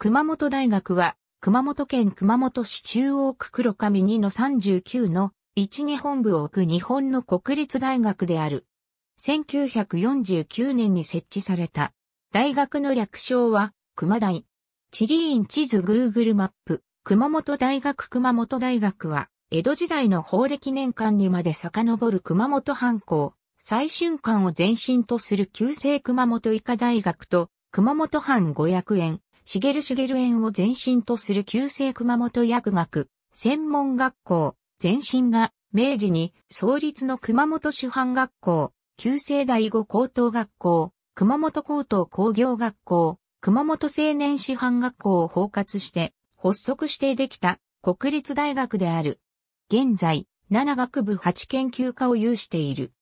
熊本大学は、熊本県熊本市中央区黒上2の39の1日本部を置く日本の国立大学である。1949年に設置された。大学の略称は、熊大。地理院地図 Google マップ、熊本大学熊本大学は、江戸時代の法暦年間にまで遡る熊本藩校、最春間を前身とする旧制熊本医科大学と、熊本藩五百円、茂茂園を前身とする旧制熊本薬学専門学校、前身が明治に創立の熊本主犯学校、旧制第五高等学校、熊本高等工業学校、熊本青年師範学校を包括して発足してできた国立大学である。現在、7学部8研究科を有している。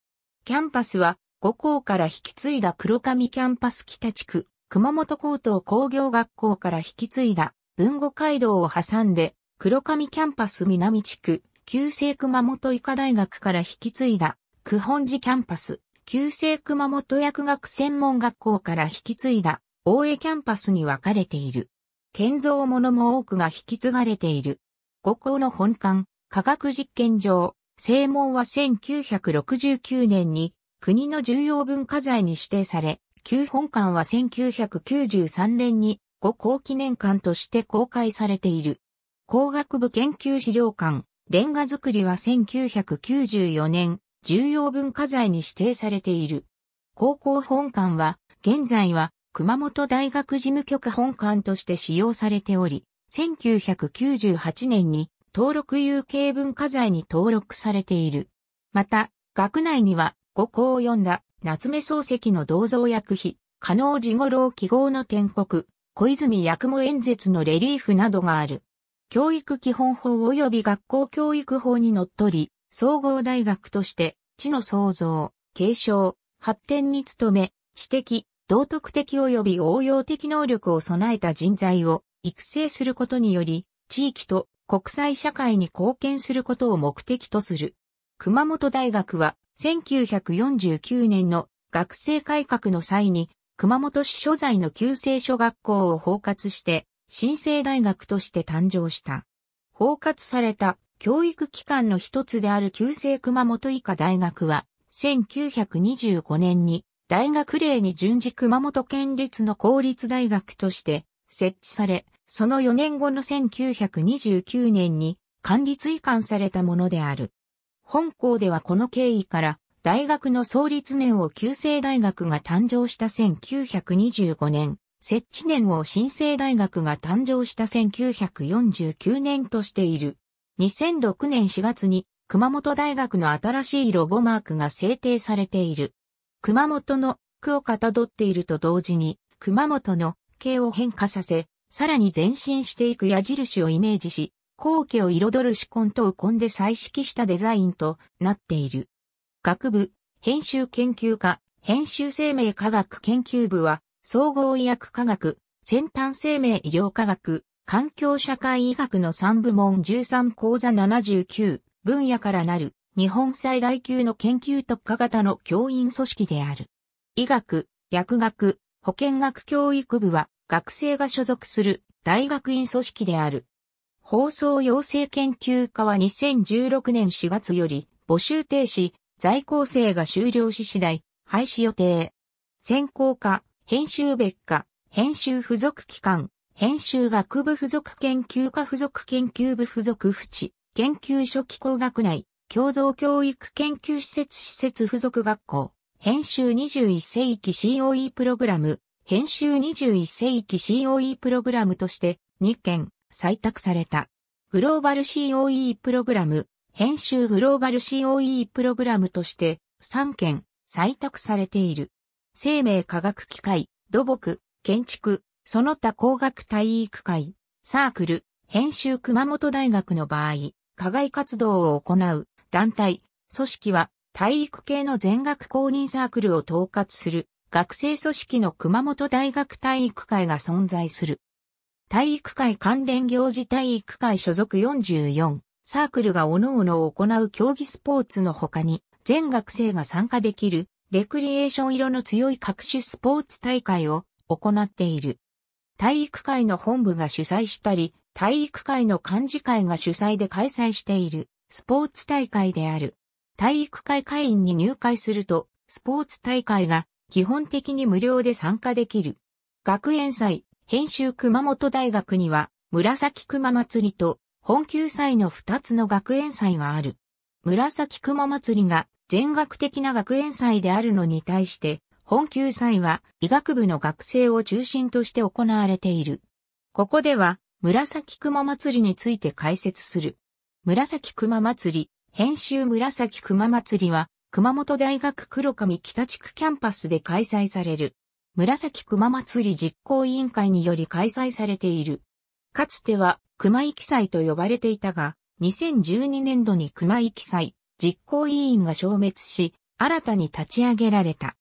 キャンパスは5校から引き継いだ黒上キャンパス北地区熊本高等工業学校から引き継いだ文語街道を挟んで黒上キャンパス南地区、旧制熊本医科大学から引き継いだ九本寺キャンパス、旧制熊本薬学専門学校から引き継いだ大江キャンパスに分かれている。建造物も多くが引き継がれている。五校の本館、科学実験場、正門は1969年に国の重要文化財に指定され、旧本館は1993年に五校記念館として公開されている。工学部研究資料館、レンガ作りは1994年、重要文化財に指定されている。高校本館は、現在は熊本大学事務局本館として使用されており、1998年に登録有形文化財に登録されている。また、学内には、五校を読んだ夏目漱石の銅像薬碑、加納寺五郎記号の天国、小泉役務演説のレリーフなどがある。教育基本法及び学校教育法にのっとり、総合大学として、地の創造、継承、発展に努め、知的、道徳的及び応用的能力を備えた人材を育成することにより、地域と国際社会に貢献することを目的とする。熊本大学は1949年の学生改革の際に熊本市所在の旧制小学校を包括して新生大学として誕生した。包括された教育機関の一つである旧制熊本医科大学は1925年に大学令に順次熊本県立の公立大学として設置され、その4年後の1929年に管理追貫されたものである。本校ではこの経緯から大学の創立年を旧制大学が誕生した1925年、設置年を新制大学が誕生した1949年としている。2006年4月に熊本大学の新しいロゴマークが制定されている。熊本の区をかたどっていると同時に熊本の形を変化させ、さらに前進していく矢印をイメージし、皇家を彩る紫根と右根で彩色したデザインとなっている。学部、編集研究科、編集生命科学研究部は、総合医薬科学、先端生命医療科学、環境社会医学の3部門13講座79分野からなる日本最大級の研究特化型の教員組織である。医学、薬学、保健学教育部は学生が所属する大学院組織である。放送養成研究科は2016年4月より募集停止、在校生が終了し次第、廃止予定。専攻科、編集別科、編集付属機関、編集学部付属研究科付属研究部付属府地、研究所機構学内、共同教育研究施設施設付属学校、編集21世紀 COE プログラム、編集21世紀 COE プログラムとして、2件、採択された。グローバル COE プログラム、編集グローバル COE プログラムとして3件採択されている。生命科学機械、土木、建築、その他工学体育会、サークル、編集熊本大学の場合、課外活動を行う団体、組織は体育系の全学公認サークルを統括する学生組織の熊本大学体育会が存在する。体育会関連行事体育会所属44、サークルが各々を行う競技スポーツの他に、全学生が参加できる、レクリエーション色の強い各種スポーツ大会を行っている。体育会の本部が主催したり、体育会の幹事会が主催で開催している、スポーツ大会である。体育会会員に入会すると、スポーツ大会が基本的に無料で参加できる。学園祭、編集熊本大学には、紫熊祭りと本級祭の二つの学園祭がある。紫熊祭りが全学的な学園祭であるのに対して、本級祭は医学部の学生を中心として行われている。ここでは、紫熊祭りについて解説する。紫熊祭り、編集紫熊祭りは、熊本大学黒上北地区キャンパスで開催される、紫熊祭り実行委員会により開催されている。かつては熊行祭と呼ばれていたが、2012年度に熊行祭実行委員が消滅し、新たに立ち上げられた。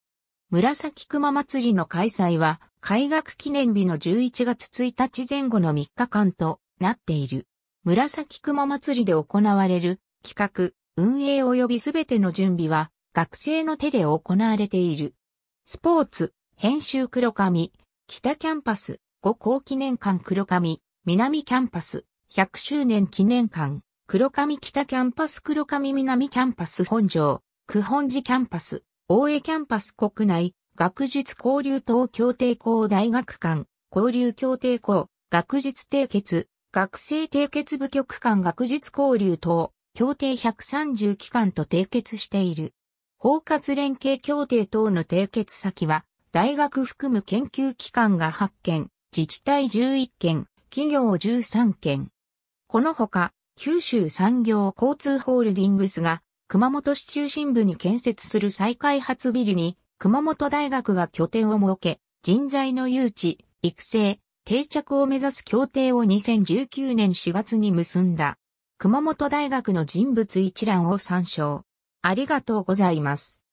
紫熊祭りの開催は、開学記念日の11月1日前後の3日間となっている。紫熊祭りで行われる企画、運営及びすべての準備は学生の手で行われている。スポーツ、編集黒髪、北キャンパス、五校記念館黒髪、南キャンパス、100周年記念館、黒髪北キャンパス黒髪南キャンパス本庄、九本寺キャンパス、大江キャンパス国内、学術交流等協定校大学館、交流協定校、学術締結、学生締結部局間学術交流等、協定130機関と締結している。包括連携協定等の締結先は、大学含む研究機関が8件、自治体11件、企業13件。このほか、九州産業交通ホールディングスが、熊本市中心部に建設する再開発ビルに、熊本大学が拠点を設け、人材の誘致、育成、定着を目指す協定を2019年4月に結んだ。熊本大学の人物一覧を参照。ありがとうございます。